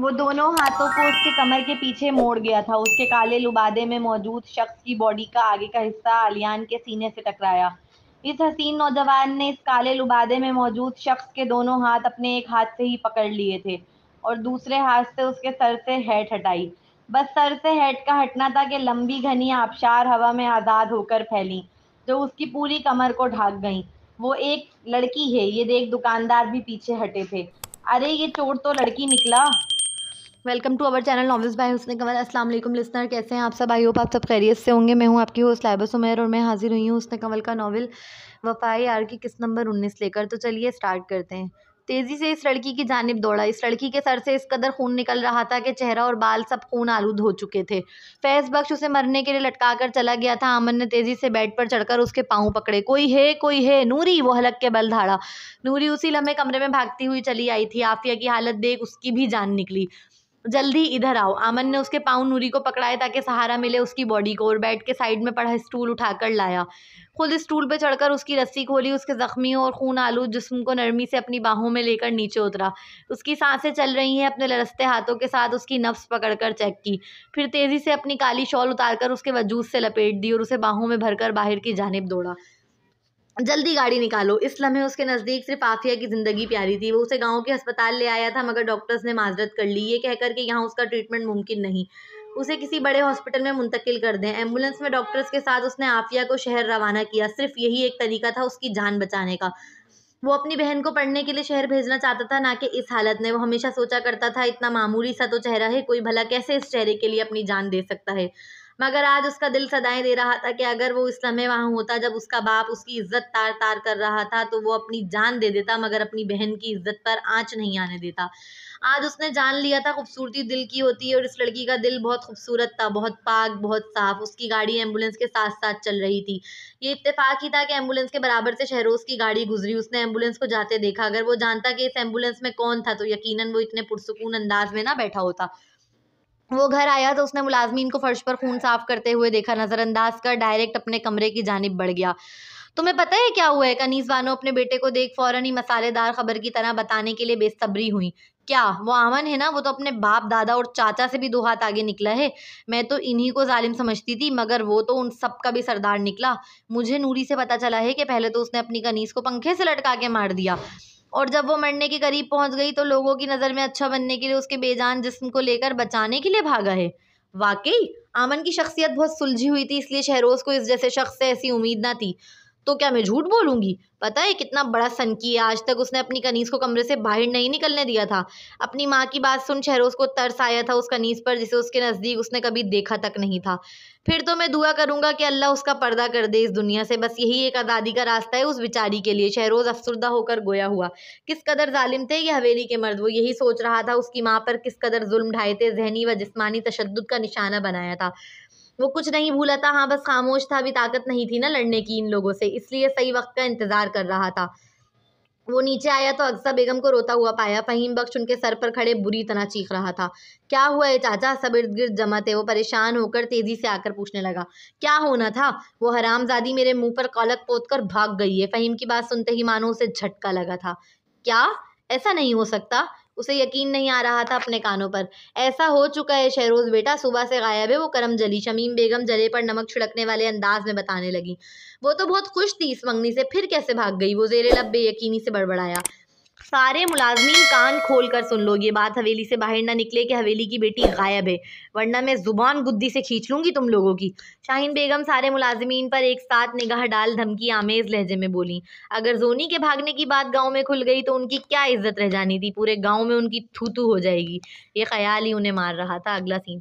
वो दोनों हाथों को उसके कमर के पीछे मोड़ गया था उसके काले लुबादे में मौजूद शख्स की बॉडी का आगे का हिस्सा आलियान के सीने से टकराया इस हसीन नौजवान ने इस काले लुबादे में मौजूद शख्स के दोनों हाथ अपने एक हाथ से ही पकड़ लिए थे और दूसरे हाथ से उसके सर से हेट हटाई बस सर से हेट का हटना था कि लंबी घनी आबशार हवा में आज़ाद होकर फैली जो उसकी पूरी कमर को ढाक गई वो एक लड़की है ये देख दुकानदार भी पीछे हटे थे अरे ये चोर तो लड़की निकला welcome to our channel novice भाई हुसन कमल अस्सलाम वालेकुम लिसनर कैसे हैं आप सब आई होप आप सब खैरियत से होंगे मैं हूं आपकी होस्ट लाइबस उमेर और मैं हाजिर हुई हूं हुसन कमल का नावल वफ़ाई आर की किस्त नंबर उन्नीस लेकर तो चलिए स्टार्ट करते हैं तेज़ी से इस लड़की की जानब दौड़ा इस लड़की के सर से इस कदर खून निकल रहा था कि चेहरा और बाल सब खून आलूद हो चुके थे फैज़ बख्श उसे मरने के लिए लटका कर चला गया था अमन ने तेज़ी से बेड पर चढ़कर उसके पाँव पकड़े कोई है कोई है नूरी वो हलक के बल धाड़ा नूरी उसी लम्हे कमरे में भागती हुई चली आई थी आफिया की हालत देख उसकी भी जान निकली जल्दी इधर आओ आमन ने उसके पाँव नूरी को पकड़ाए ताकि सहारा मिले उसकी बॉडी को और बेड के साइड में पड़ा स्टूल उठाकर लाया खुद स्टूल पर चढ़कर उसकी रस्सी खोली उसके ज़ख्मी और खून आलू जिस्म को नरमी से अपनी बाहों में लेकर नीचे उतरा उसकी सांसें चल रही हैं अपने लरसते हाथों के साथ उसकी नफ्स पकड़कर चेक की फिर तेज़ी से अपनी काली शॉल उतारकर उसके वजूद से लपेट दी और उसे बाहों में भरकर बाहर की जानब दौड़ा जल्दी गाड़ी निकालो इस लम्हे उसके नज़दीक सिर्फ आफिया की ज़िंदगी प्यारी थी वो उसे गांव के अस्पताल ले आया था मगर डॉक्टर्स ने माजरत कर ली ये कहकर कि यहाँ उसका ट्रीटमेंट मुमकिन नहीं उसे किसी बड़े हॉस्पिटल में मुंतकिल कर दें एम्बुलेंस में डॉक्टर्स के साथ उसने आफिया को शहर रवाना किया सिर्फ यही एक तरीका था उसकी जान बचाने का वो अपनी बहन को पढ़ने के लिए शहर भेजना चाहता था ना कि इस हालत में वो हमेशा सोचा करता था इतना मामूली सा तो चेहरा है कोई भला कैसे इस चेहरे के लिए अपनी जान दे सकता है मगर आज उसका दिल सदाएं दे रहा था कि अगर वो इस समय वहाँ होता जब उसका बाप उसकी इज्जत तार तार कर रहा था तो वो अपनी जान दे देता मगर अपनी बहन की इज्जत पर आँच नहीं आने देता आज उसने जान लिया था खूबसूरती दिल की होती है और इस लड़की का दिल बहुत खूबसूरत था बहुत पाक बहुत साफ उसकी गाड़ी एम्बुलेंस के साथ साथ चल रही थी ये इत्तेफाक ही था कि एम्बुलेंस के बराबर से शहरोज की गाड़ी गुजरी उसने एम्बुलेंस को जाते देखा अगर वो जानता कि इस एम्बुलेंस में कौन था तो यकीनन वो इतने पुरसकून अंदाज में ना बैठा होता वो घर आया तो उसने मुलाजमीन को फ़र्श पर खून साफ करते हुए देखा नज़रअंदाज कर डायरेक्ट अपने कमरे की जानब बढ़ गया तुम्हें पता है क्या हुआ है कनीस बानो अपने बेटे को देख फ़ौरन ही मसालेदार खबर की तरह बताने के लिए बेसब्री हुई क्या वो आमन है ना वो तो अपने बाप दादा और चाचा से भी दो हाथ आगे निकला है मैं तो इन्हीं को जालिम समझती थी मगर वो तो उन सब का भी सरदार निकला मुझे नूरी से पता चला है कि पहले तो उसने अपनी कनीस को पंखे से लटका के मार दिया और जब वो मरने के करीब पहुंच गई तो लोगों की नज़र में अच्छा बनने के लिए उसके बेजान जिस्म को लेकर बचाने के लिए भागा है वाकई आमन की शख्सियत बहुत सुलझी हुई थी इसलिए शहरोज़ को इस जैसे शख्स से ऐसी उम्मीद ना थी तो क्या मैं झूठ बोलूंगी पता है कितना बड़ा सनकी है आज तक उसने अपनी कनीस को कमरे से बाहर नहीं निकलने दिया था अपनी माँ की बात सुन शहरोज़ को तरस आया था उस कनीस पर जिसे उसके नज़दीक उसने कभी देखा तक नहीं था फिर तो मैं दुआ करूंगा कि अल्लाह उसका पर्दा कर दे इस दुनिया से बस यही एक आज़ादी का रास्ता है उस बिचारी के लिए शहरोज़ अफसरदा होकर गोया हुआ किस कदर ालिम थे ये हवेली के मर्द वो यही सोच रहा था उसकी माँ पर किस कदर जुल्म ढाए थे जहनी व जिसमानी तशद का निशाना बनाया था वो कुछ नहीं भूला था हाँ बस खामोश था अभी ताकत नहीं थी ना लड़ने की इन लोगों से इसलिए सही वक्त का इंतज़ार कर रहा था वो नीचे आया तो अक्सा बेगम को रोता हुआ पाया फ़हीम बख्श उनके सर पर खड़े बुरी तरह चीख रहा था क्या हुआ है चाचा सब इर्द गिर्द जमा थे वो परेशान होकर तेज़ी से आकर पूछने लगा क्या होना था वो हरामजादी मेरे मुंह पर कौलक पोत कर भाग गई है फ़हीम की बात सुनते ही मानो उसे झटका लगा था क्या ऐसा नहीं हो सकता उसे यकीन नहीं आ रहा था अपने कानों पर ऐसा हो चुका है शहरोज़ बेटा सुबह से गायब है वो करम जली शमीम बेगम जले पर नमक छिड़कने वाले अंदाज में बताने लगी वो तो बहुत खुश थी इस मंगनी से फिर कैसे भाग गई वो जेरे लब बेयकीनी से बड़बड़ाया सारे मुलाजमीन कान खोल कर सुन लो ये बात हवेली से बाहर ना निकले कि हवेली की बेटी गायब है वरना मैं ज़ुबान गुद्दी से खींच लूँगी तुम लोगों की शाहीन बेगम सारे मुलाजमीन पर एक साथ निगाह डाल धमकी आमेज़ लहजे में बोली अगर जोनी के भागने की बात गाँव में खुल गई तो उनकी क्या इज्जत रह जानी थी पूरे गाँव में उनकी थूतू हो जाएगी ये ख्याल ही उन्हें मार रहा था अगला सीन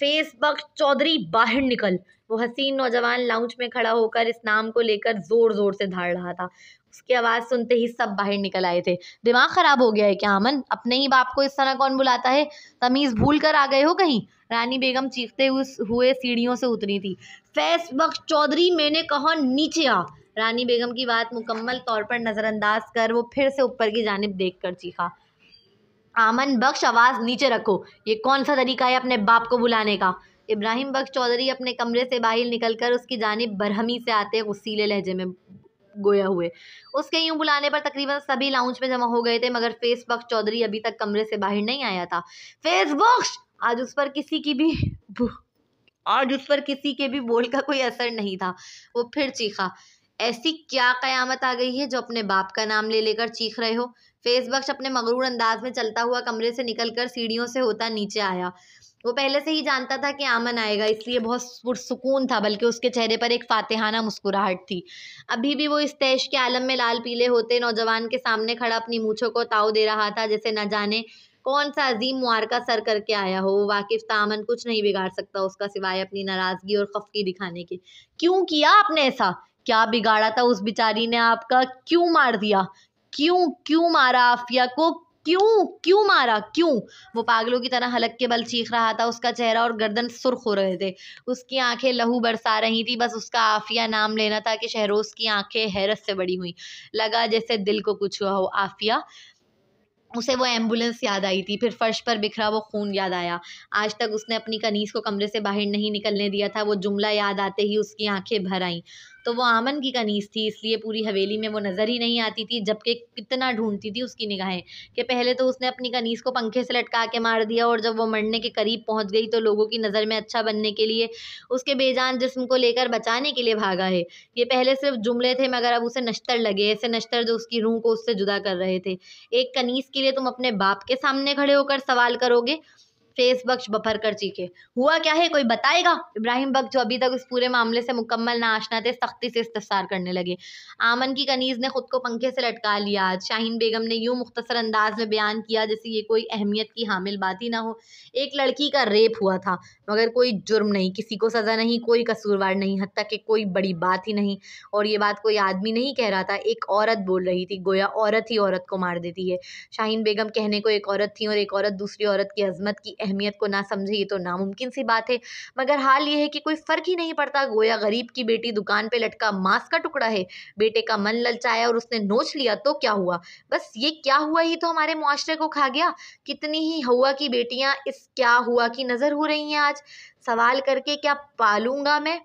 फेस बख्श चौधरी बाहर निकल वो हसीन नौजवान लाउंज में खड़ा होकर इस नाम को लेकर ज़ोर ज़ोर से धाड़ रहा था उसकी आवाज़ सुनते ही सब बाहर निकल आए थे दिमाग ख़राब हो गया है क्या अमन अपने ही बाप को इस तरह कौन बुलाता है तमीज़ भूल कर आ गए हो कहीं रानी बेगम चीखते हुए सीढ़ियों से उतरी थी फैस बख्श चौधरी मैंने कहा नीचे आ रानी बेगम की बात मुकम्मल तौर पर नज़रअंदाज कर वो फिर से ऊपर की जानब देख कर चीखा आमन बख्श आवाज़ नीचे रखो ये कौन सा तरीका है अपने बाप को बुलाने का इब्राहिम बख्श चौधरी अपने कमरे से बाहर निकलकर उसकी जानब बरहमी से आते गुस्सीले लहजे में गोया हुए उसके यूं बुलाने पर तकरीबन सभी लाउंज में जमा हो गए थे मगर फेसबुक चौधरी अभी तक कमरे से बाहर नहीं आया था फेसबुक आज उस पर किसी की भी आज उस पर किसी के भी बोल का कोई असर नहीं था वो फिर चीखा ऐसी क्या कयामत आ गई है जो अपने बाप का नाम ले लेकर चीख रहे हो फेसबक्श अपने मगरूर अंदाज में चलता हुआ कमरे से निकलकर सीढ़ियों से होता नीचे आया वो पहले से ही जानता था कि आमन आएगा इसलिए बहुत पुरसकून था बल्कि उसके चेहरे पर एक फातेहाना मुस्कुराहट थी अभी भी वो इस तैश के आलम में लाल पीले होते नौजवान के सामने खड़ा अपनी मूछों को ताव दे रहा था जैसे न जाने कौन सा अजीम मुआरका सर करके आया हो वाकिफ था आमन कुछ नहीं बिगाड़ सकता उसका सिवाय अपनी नाराज़गी और खफकी दिखाने के क्यों किया आपने ऐसा क्या बिगाड़ा था उस बिचारी ने आपका क्यों मार दिया क्यों क्यों मारा आफिया को क्यों क्यों मारा क्यों वो पागलों की तरह हलक के बल चीख रहा था उसका चेहरा और गर्दन सुर्ख हो रहे थे उसकी आंखें लहू बरसा रही थी बस उसका आफिया नाम लेना था कि शहरोज की आंखें हैरत से बड़ी हुई लगा जैसे दिल को कुछ हुआ हो आफिया उसे वो एम्बुलेंस याद आई थी फिर फर्श पर बिखरा वो खून याद आया आज तक उसने अपनी कनीस को कमरे से बाहर नहीं निकलने दिया था वो जुमला याद आते ही उसकी आंखें भर आईं तो वो आमन की कनीस थी इसलिए पूरी हवेली में वो नज़र ही नहीं आती थी जबकि कितना ढूंढती थी उसकी निगाहें कि पहले तो उसने अपनी कनीस को पंखे से लटका के मार दिया और जब वो मरने के करीब पहुँच गई तो लोगों की नज़र में अच्छा बनने के लिए उसके बेजान जिस्म को लेकर बचाने के लिए भागा है ये पहले सिर्फ जुमले थे मगर अब उसे नश्तर लगे ऐसे नश्तर जो उसकी रूह को उससे जुदा कर रहे थे एक कनीस के लिए तुम अपने बाप के सामने खड़े होकर सवाल करोगे फेस बख्श बफर कर चीखे हुआ क्या है कोई बताएगा इब्राहिम बख्श जो अभी तक इस पूरे मामले से मुकम्मल नाशना थे सख्ती से इस्तार करने लगे आमन की कनीज़ ने खुद को पंखे से लटका लिया शाहीन बेगम ने यूँ मुख्तर अंदाज में बयान किया जैसे ये कोई अहमियत की हामिल बात ही ना हो एक लड़की का रेप हुआ था मगर कोई जुर्म नहीं किसी को सज़ा नहीं कोई कसूरवार नहीं हती कि कोई बड़ी बात ही नहीं और ये बात कोई आदमी नहीं कह रहा था एक औरत बोल रही थी गोया औरत ही औरत को मार देती है शाहीन बेगम कहने को एक औरत थी और एक औरत दूसरी औरत की अजमत की अहमियत को ना समझे ये तो नामुमकिन सी बात है मगर हाल ये है कि कोई फ़र्क ही नहीं पड़ता गोया गरीब की बेटी दुकान पर लटका मांस का टुकड़ा है बेटे का मन ललचाया और उसने नोच लिया तो क्या हुआ बस ये क्या हुआ ही तो हमारे मुआरे को खा गया कितनी ही हुआ की बेटियाँ इस क्या हुआ की नज़र हो रही हैं आज सवाल करके क्या पालूंगा मैं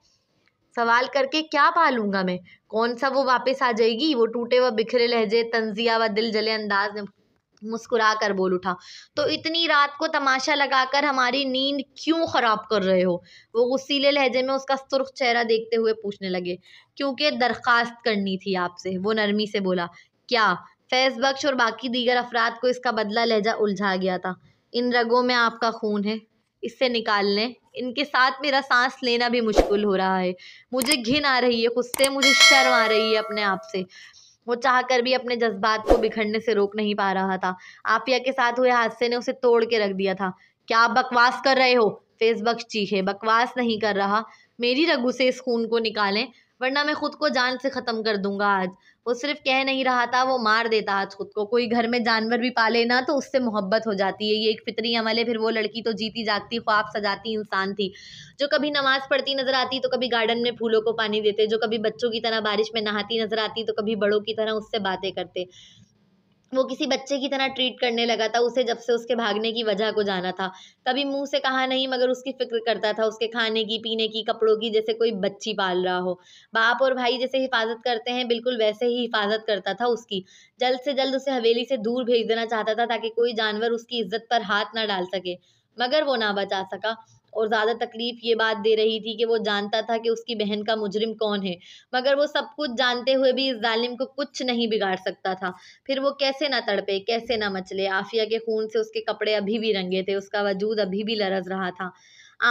सवाल करके क्या पालूंगा मैं कौन सा वो वापस आ जाएगी वो टूटे व बिखरे लहजे तंजिया व दिल जले अंदाज में मुस्कुरा कर बोल उठा तो इतनी रात को तमाशा लगाकर हमारी नींद क्यों ख़राब कर रहे हो वो गुस्सीले लहजे में उसका सुर्ख चेहरा देखते हुए पूछने लगे क्योंकि दरख्वास्त करनी थी आपसे वो नरमी से बोला क्या फैज़ बख्श और बाकी दीगर अफराद को इसका बदला लहजा उलझा गया था इन रगों में आपका खून है इससे निकाल लें इनके साथ मेरा सांस लेना भी मुश्किल हो रहा है मुझे घिन आ रही है खुद से मुझे शर्म आ रही है अपने आप से वो चाह कर भी अपने जज्बात को बिखरने से रोक नहीं पा रहा था आपिया के साथ हुए हादसे ने उसे तोड़ के रख दिया था क्या आप बकवास कर रहे हो फेसबक चीखे बकवास नहीं कर रहा मेरी रगू से इस खून को निकालें वरना मैं खुद को जान से ख़त्म कर दूंगा आज वो सिर्फ कह नहीं रहा था वो मार देता आज खुद को कोई घर में जानवर भी पाले ना तो उससे मोहब्बत हो जाती है ये एक फितरी अमल है फिर वो लड़की तो जीती जागती ख्वाब सजाती इंसान थी जो कभी नमाज़ पढ़ती नज़र आती तो कभी गार्डन में फूलों को पानी देते जो कभी बच्चों की तरह बारिश में नहाती नज़र आती तो कभी बड़ों की तरह उससे बातें करते वो किसी बच्चे की तरह ट्रीट करने लगा था उसे जब से उसके भागने की वजह को जाना था कभी मुंह से कहा नहीं मगर उसकी फिक्र करता था उसके खाने की पीने की कपड़ों की जैसे कोई बच्ची पाल रहा हो बाप और भाई जैसे हिफाजत करते हैं बिल्कुल वैसे ही हिफाजत करता था उसकी जल्द से जल्द उसे हवेली से दूर भेज देना चाहता था ताकि कोई जानवर उसकी इज्जत पर हाथ ना डाल सके मगर वो ना बचा सका और ज़्यादा तकलीफ ये बात दे रही थी कि वो जानता था कि उसकी बहन का मुजरिम कौन है मगर वो सब कुछ जानते हुए भी इस जालिम को कुछ नहीं बिगाड़ सकता था फिर वो कैसे ना तड़पे कैसे ना मचले आफिया के खून से उसके कपड़े अभी भी रंगे थे उसका वजूद अभी भी लरज रहा था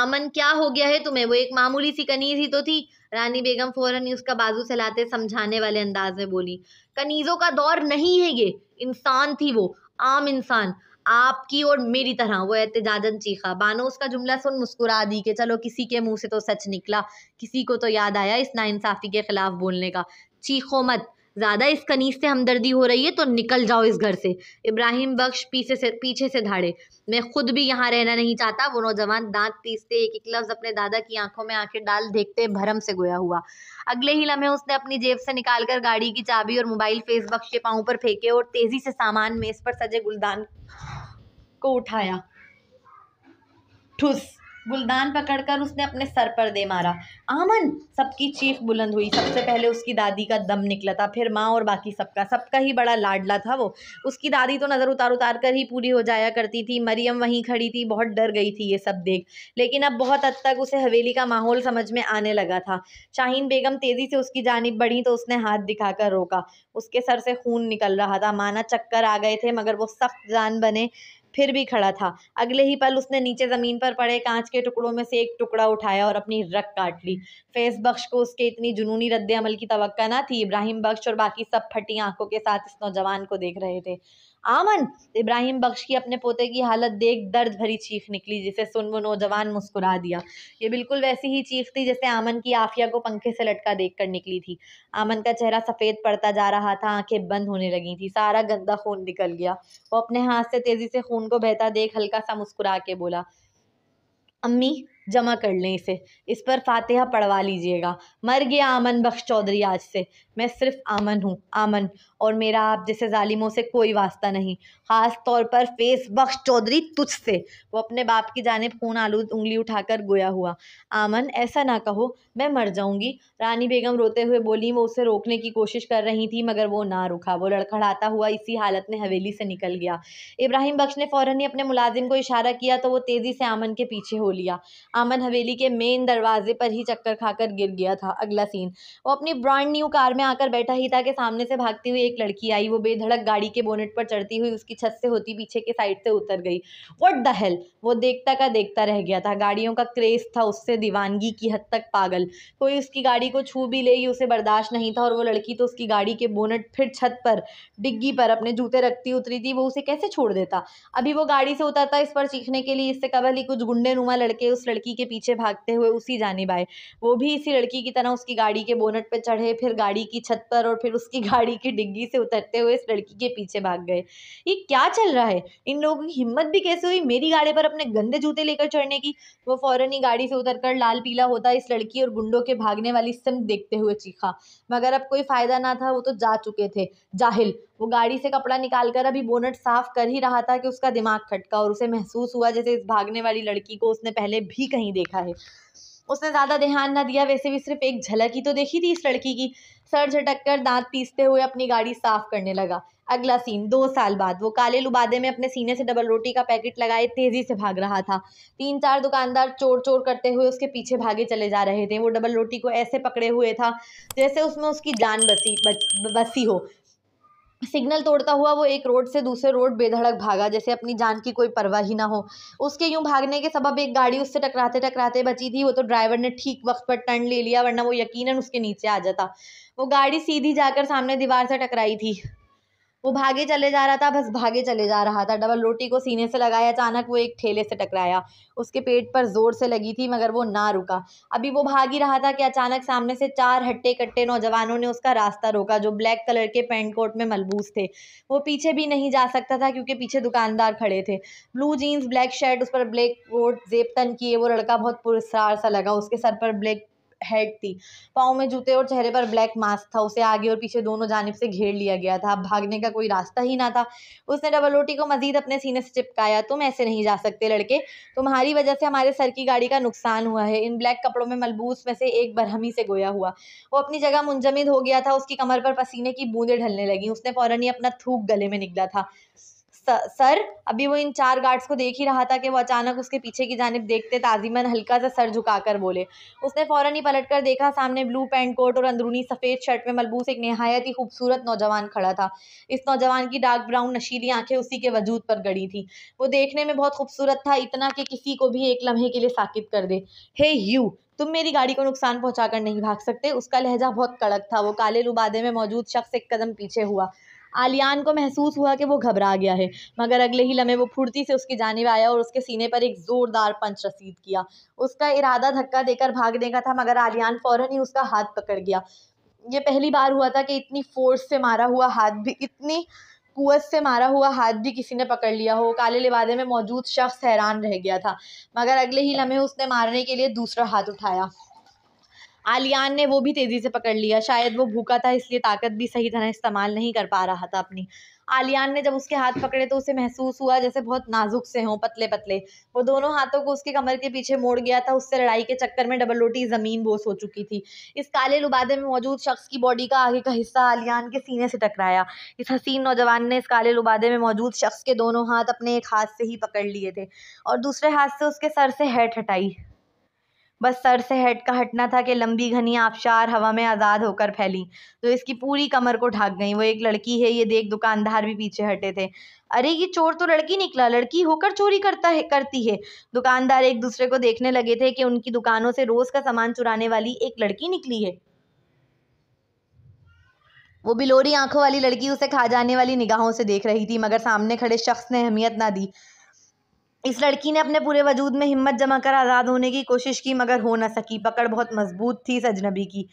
आमन क्या हो गया है तुम्हें वो एक मामूली सी कनीज ही तो थी रानी बेगम फौरन ही उसका बाजू सहलाते समझाने वाले अंदाज में बोली कनीजों का दौर नहीं है ये इंसान थी वो आम इंसान आपकी और मेरी तरह वो एहतजाजन चीखा बानो उसका जुमला सुन मुस्कुरा दी कि चलो किसी के मुंह से तो सच निकला किसी को तो याद आया इस नाइंसाफ़ी के ख़िलाफ़ बोलने का चीखो मत ज़्यादा इस कनीज़ से हमदर्दी हो रही है तो निकल जाओ इस घर से इब्राहिम बख्श पीछे से पीछे से धाड़े मैं खुद भी यहाँ रहना नहीं चाहता वो नौजवान दांत पीसते एक एक लफ्ज़ अपने दादा की आंखों में आंखें डाल देखते भरम से गोया हुआ अगले ही लम्हे उसने अपनी जेब से निकालकर गाड़ी की चाबी और मोबाइल फेस बख्श के पाँव पर फेंके और तेज़ी से सामान मेज़ पर सजे गुलदान को उठाया ठुस गुलदान पकड़कर उसने अपने सर पर दे मारा आमन सबकी चीख बुलंद हुई सबसे पहले उसकी दादी का दम निकला था फिर माँ और बाकी सबका सबका ही बड़ा लाडला था वो उसकी दादी तो नज़र उतार उतार कर ही पूरी हो जाया करती थी मरियम वहीं खड़ी थी बहुत डर गई थी ये सब देख लेकिन अब बहुत हद तक उसे हवेली का माहौल समझ में आने लगा था शाहीन बेगम तेज़ी से उसकी जानब बढ़ी तो उसने हाथ दिखाकर रोका उसके सर से खून निकल रहा था माना चक्कर आ गए थे मगर वो सख्त जान बने फिर भी खड़ा था अगले ही पल उसने नीचे ज़मीन पर पड़े कांच के टुकड़ों में से एक टुकड़ा उठाया और अपनी रख काट ली फेस बख्श को उसके इतनी जुनूनी रद्द अमल की तो ना थी इब्राहिम बख्श और बाकी सब फटी आंखों के साथ इस नौजवान को देख रहे थे आमन इब्राहिम बख्श की अपने पोते की हालत देख दर्द भरी चीख निकली जिसे सुन वो नौजवान मुस्कुरा दिया ये बिल्कुल वैसी ही चीख थी जैसे आमन की आफिया को पंखे से लटका देख कर निकली थी आमन का चेहरा सफ़ेद पड़ता जा रहा था आंखें बंद होने लगी थी सारा गंदा खून निकल गया वो अपने हाथ से तेज़ी से खून को बहता देख हल्का सा मुस्कुरा के बोला अम्मी जमा कर लें इसे इस पर फातिहा पढ़वा लीजिएगा मर गया आमन बख्श चौधरी आज से मैं सिर्फ आमन हूँ आमन और मेरा आप जैसे ालिमों से कोई वास्ता नहीं ख़ास तौर पर फेस बख्श चौधरी तुझ से वो अपने बाप की जानब खून आलूद उंगली उठाकर गोया हुआ आमन ऐसा ना कहो मैं मर जाऊंगी रानी बेगम रोते हुए बोली वो उसे रोकने की कोशिश कर रही थी मगर वो ना रुका वो लड़खड़ाता हुआ इसी हालत में हवेली से निकल गया इब्राहिम बख्श ने फ़ौरन ही अपने मुलाजिम को इशारा किया तो वो तेज़ी से आमन के पीछे हो लिया आमन हवेली के मेन दरवाजे पर ही चक्कर खाकर गिर गया था अगला सीन वो अपनी ब्रांड न्यू कार में आकर बैठा ही था कि सामने से भागती हुई एक लड़की आई वो बेधड़क गाड़ी के बोनेट पर चढ़ती हुई उसकी छत से होती पीछे के साइड से उतर गई वट द हेल वो देखता का देखता रह गया था गाड़ियों का क्रेज़ था उससे दीवानगी की हद तक पागल कोई उसकी गाड़ी को छू भी लेगी उसे बर्दाश्त नहीं था और वो लड़की तो उसकी गाड़ी के बोनेट फिर छत पर डिग्गी पर अपने जूते रखती उतरी थी वो उसे कैसे छोड़ देता अभी वो गाड़ी से उतरता इस पर चीखने के लिए इससे कबल ही कुछ गुंडे नुमा लड़के उस लड़की लड़की के पीछे भागते हुए उसी जानी आए वो भी इसी लड़की की तरह उसकी गाड़ी के बोनट पर चढ़े फिर गाड़ी की छत पर और फिर उसकी गाड़ी की डिग्गी से उतरते हुए इस लड़की के पीछे भाग गए ये क्या चल रहा है इन लोगों की हिम्मत भी कैसे हुई मेरी गाड़ी पर अपने गंदे जूते लेकर चढ़ने की वो फ़ौरन ही गाड़ी से उतर लाल पीला होता इस लड़की और गुंडों के भागने वाली सिम देखते हुए चीखा मगर अब कोई फ़ायदा ना था वो तो जा चुके थे जाहिल वो गाड़ी से कपड़ा निकाल कर अभी बोनट साफ कर ही रहा था कि उसका दिमाग खटका और उसे महसूस हुआ जैसे इस भागने वाली लड़की को उसने पहले भी कहीं देखा है उसने ज़्यादा ध्यान ना दिया वैसे भी सिर्फ एक झलक ही तो देखी थी इस लड़की की सर झटक कर दांत पीसते हुए अपनी गाड़ी साफ करने लगा अगला सीन दो साल बाद वो काले लुबादे में अपने सीने से डबल रोटी का पैकेट लगाए तेजी से भाग रहा था तीन चार दुकानदार चोर चोर करते हुए उसके पीछे भागे चले जा रहे थे वो डबल रोटी को ऐसे पकड़े हुए था जैसे उसमें उसकी जान बसी बच, बसी हो सिग्नल तोड़ता हुआ वो एक रोड से दूसरे रोड बेधड़क भागा जैसे अपनी जान की कोई परवाह ही ना हो उसके यूं भागने के सबब एक गाड़ी उससे टकराते टकराते बची थी वो तो ड्राइवर ने ठीक वक्त पर टर्न ले लिया वरना वो यकीनन उसके नीचे आ जाता वो गाड़ी सीधी जाकर सामने दीवार से टकराई थी वो भागे चले जा रहा था बस भागे चले जा रहा था डबल रोटी को सीने से लगाया अचानक वो एक ठेले से टकराया उसके पेट पर जोर से लगी थी मगर वो ना रुका अभी वो भाग ही रहा था कि अचानक सामने से चार हट्टे कट्टे नौजवानों ने उसका रास्ता रोका जो ब्लैक कलर के पेंट कोट में मलबूस थे वो पीछे भी नहीं जा सकता था क्योंकि पीछे दुकानदार खड़े थे ब्लू जीन्स ब्लैक शर्ट उस पर ब्लैक कोट जेब तन किए वो लड़का बहुत पुरस्कार सा लगा उसके सर पर ब्लैक हेड थी पाँव में जूते और चेहरे पर ब्लैक मास्क था उसे आगे और पीछे दोनों जानब से घेर लिया गया था अब भागने का कोई रास्ता ही ना था उसने डबल रोटी को मजीद अपने सीने से चिपकाया तुम ऐसे नहीं जा सकते लड़के तुम्हारी वजह से हमारे सर की गाड़ी का नुकसान हुआ है इन ब्लैक कपड़ों में मलबूस में से एक बरहमी से गोया हुआ वो अपनी जगह मुंजमद हो गया था उसकी कमर पर पसीने की बूंदें ढलने लगी उसने फ़ौरन ही अपना थूक गले में निकला था सर अभी वो इन चार गार्ड्स को देख ही रहा था कि वो अचानक उसके पीछे की जानब देखते ताजीमन हल्का सा सर झुकाकर बोले उसने फ़ौरन ही पलट कर देखा सामने ब्लू पैंट कोट और अंदरूनी सफ़ेद शर्ट में मलबूस एक नहायत ही खूबसूरत नौजवान खड़ा था इस नौजवान की डार्क ब्राउन नशीली आंखें उसी के वजूद पर गड़ी थी वो देखने में बहुत खूबसूरत था इतना कि किसी को भी एक लम्हे के लिए साकित कर दे हे यू तुम मेरी गाड़ी को नुकसान पहुंचाकर नहीं भाग सकते उसका लहजा बहुत कड़क था वो काले लुबादे में मौजूद शख्स एक कदम पीछे हुआ आलियान को महसूस हुआ कि वो घबरा गया है मगर अगले ही लम्हे वो फुर्ती से उसकी जानब आया और उसके सीने पर एक ज़ोरदार पंच रसीद किया उसका इरादा धक्का देकर भागने का था मगर आलियान फ़ौर ही उसका हाथ पकड़ गया ये पहली बार हुआ था कि इतनी फोर्स से मारा हुआ हाथ भी इतनी कुत से मारा हुआ हाथ भी किसी ने पकड़ लिया हो काले लिबादे में मौजूद शख्स हैरान रह गया था मगर अगले ही लम्हे उसने मारने के लिए दूसरा हाथ उठाया आलियान ने वो भी तेज़ी से पकड़ लिया शायद वो भूखा था इसलिए ताकत भी सही तरह इस्तेमाल नहीं कर पा रहा था अपनी आलियान ने जब उसके हाथ पकड़े तो उसे महसूस हुआ जैसे बहुत नाजुक से हों पतले पतले वो दोनों हाथों को उसके कमर के पीछे मोड़ गया था उससे लड़ाई के चक्कर में डबल रोटी ज़मीन बोस हो चुकी थी इस काले लुबादे में मौजूद शख्स की बॉडी का आगे का हिस्सा आलियान के सीने से टकराया इस हसीन नौजवान ने इस काले लुबादे में मौजूद शख्स के दोनों हाथ अपने एक हाथ से ही पकड़ लिए थे और दूसरे हाथ से उसके सर से हेट हटाई बस सर से हेड का हटना था कि लंबी घनी आबशार हवा में आज़ाद होकर फैली तो इसकी पूरी कमर को ढाक गई वो एक लड़की है ये देख दुकानदार भी पीछे हटे थे अरे ये चोर तो लड़की निकला लड़की होकर चोरी करता है करती है दुकानदार एक दूसरे को देखने लगे थे कि उनकी दुकानों से रोज़ का सामान चुराने वाली एक लड़की निकली है वो बिलोरी आंखों वाली लड़की उसे खा जाने वाली निगाहों से देख रही थी मगर सामने खड़े शख्स ने अहमियत ना दी इस लड़की ने अपने पूरे वजूद में हिम्मत जमा कर आज़ाद होने की कोशिश की मगर हो ना सकी पकड़ बहुत मजबूत थी इस अजनबी की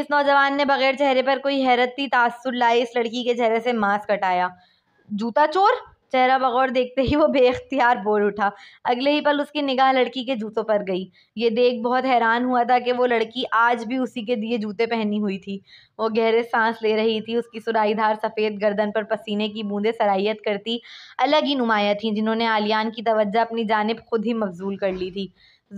इस नौजवान ने बगैर चेहरे पर कोई हैरत थी तासुर लाए इस लड़की के चेहरे से मांस कटाया जूता चोर चेहरा बगौर देखते ही वो बेख्तियार बोल उठा अगले ही पल उसकी निगाह लड़की के जूतों पर गई ये देख बहुत हैरान हुआ था कि वो लड़की आज भी उसी के दिए जूते पहनी हुई थी वो गहरे सांस ले रही थी उसकी धार सफ़ेद गर्दन पर पसीने की बूंदें सराहियत करती अलग ही नुमाया थीं जिन्होंने आलियान की तवज्जा अपनी जानब खुद ही मबजूल कर ली थी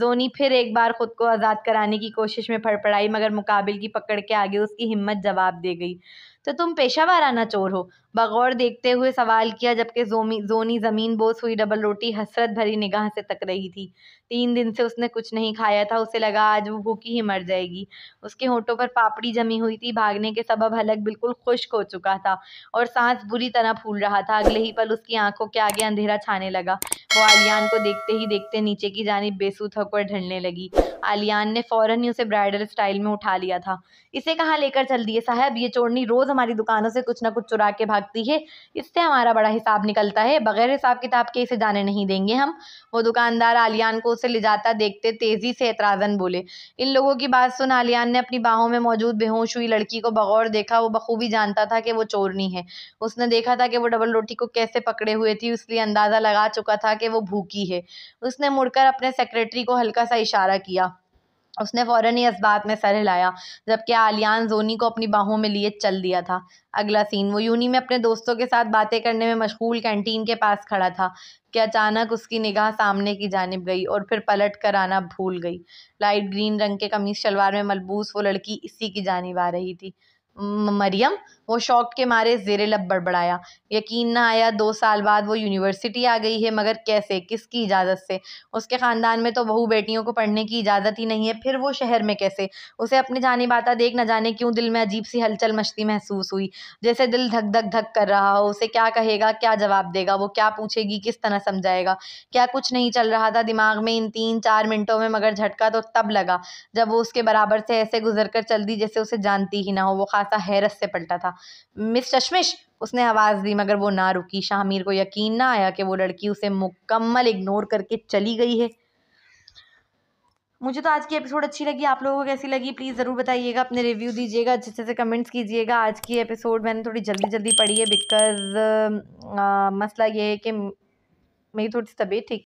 जोनी फिर एक बार ख़ुद को आज़ाद कराने की कोशिश में फड़फड़ाई मगर मुकाबिल की पकड़ के आगे उसकी हिम्मत जवाब दे गई तो तुम पेशा वाराना चोर हो बगौर देखते हुए सवाल किया जबकि जोमी जोनी ज़मीन बोस हुई डबल रोटी हसरत भरी निगाह से तक रही थी तीन दिन से उसने कुछ नहीं खाया था उसे लगा आज वो भूखी ही मर जाएगी उसके होठों पर पापड़ी जमी हुई थी भागने के सबब हलक बिल्कुल खुश्क हो चुका था और सांस बुरी तरह फूल रहा था अगले ही पल उसकी आंखों के आगे अंधेरा छाने लगा वो आलियान को देखते ही देखते नीचे की जानब बेसुध होकर ढलने लगी आलियान ने फ़ौरन ही उसे ब्राइडल स्टाइल में उठा लिया था इसे कहाँ लेकर चल दिए साहब ये चोरनी रोज़ हमारी दुकानों से कुछ ना कुछ चुरा के भागती है इससे हमारा बड़ा हिसाब निकलता है बगैर हिसाब किताब के इसे जाने नहीं देंगे हम वो दुकानदार आलियान को उसे ले जाता देखते तेज़ी से एतराज़न बोले इन लोगों की बात सुन आलियान ने अपनी बाहों में मौजूद बेहोश हुई लड़की को बगौर देखा वो बखूबी जानता था कि वो चोरनी है उसने देखा था कि वो डबल रोटी को कैसे पकड़े हुए थी इसलिए अंदाज़ा लगा चुका था कि वो भूखी है उसने मुड़कर अपने सेक्रेटरी को हल्का सा इशारा किया उसने फ़ौरन ही इस बात में सर हिलाया जबकि आलियान जोनी को अपनी बाहों में लिए चल दिया था अगला सीन वो यूनी में अपने दोस्तों के साथ बातें करने में मशगूल कैंटीन के पास खड़ा था कि अचानक उसकी निगाह सामने की जानब गई और फिर पलट कर आना भूल गई लाइट ग्रीन रंग के कमीज शलवार में मलबूस वो लड़की इसी की जानब आ रही थी मरियम वो शौक के मारे जेर लब बड़बड़ाया यकीन ना आया दो साल बाद वो यूनिवर्सिटी आ गई है मगर कैसे किसकी इजाज़त से उसके ख़ानदान में तो बहू बेटियों को पढ़ने की इजाज़त ही नहीं है फिर वो शहर में कैसे उसे अपनी जानी बाता देख न जाने क्यों दिल में अजीब सी हलचल मचती महसूस हुई जैसे दिल धक धक धक कर रहा हो उसे क्या कहेगा क्या जवाब देगा वो क्या पूछेगी किस तरह समझाएगा क्या कुछ नहीं चल रहा था दिमाग में इन तीन चार मिनटों में मगर झटका तो तब लगा जब वो उसके बराबर से ऐसे गुजर कर चल दी जैसे उसे जानती ही ना हो वो खासा हैरत से पलटा था मिस चश्मिश उसने आवाज़ दी मगर वो ना रुकी शाहमीर को यकीन ना आया कि वो लड़की उसे मुकम्मल इग्नोर करके चली गई है मुझे तो आज की एपिसोड अच्छी लगी आप लोगों को कैसी लगी प्लीज़ ज़रूर बताइएगा अपने रिव्यू दीजिएगा अच्छे अच्छे से कमेंट्स कीजिएगा आज की एपिसोड मैंने थोड़ी जल्दी जल्दी पढ़ी है बिकॉज मसला ये है कि मेरी थोड़ी सी तबीयत ठीक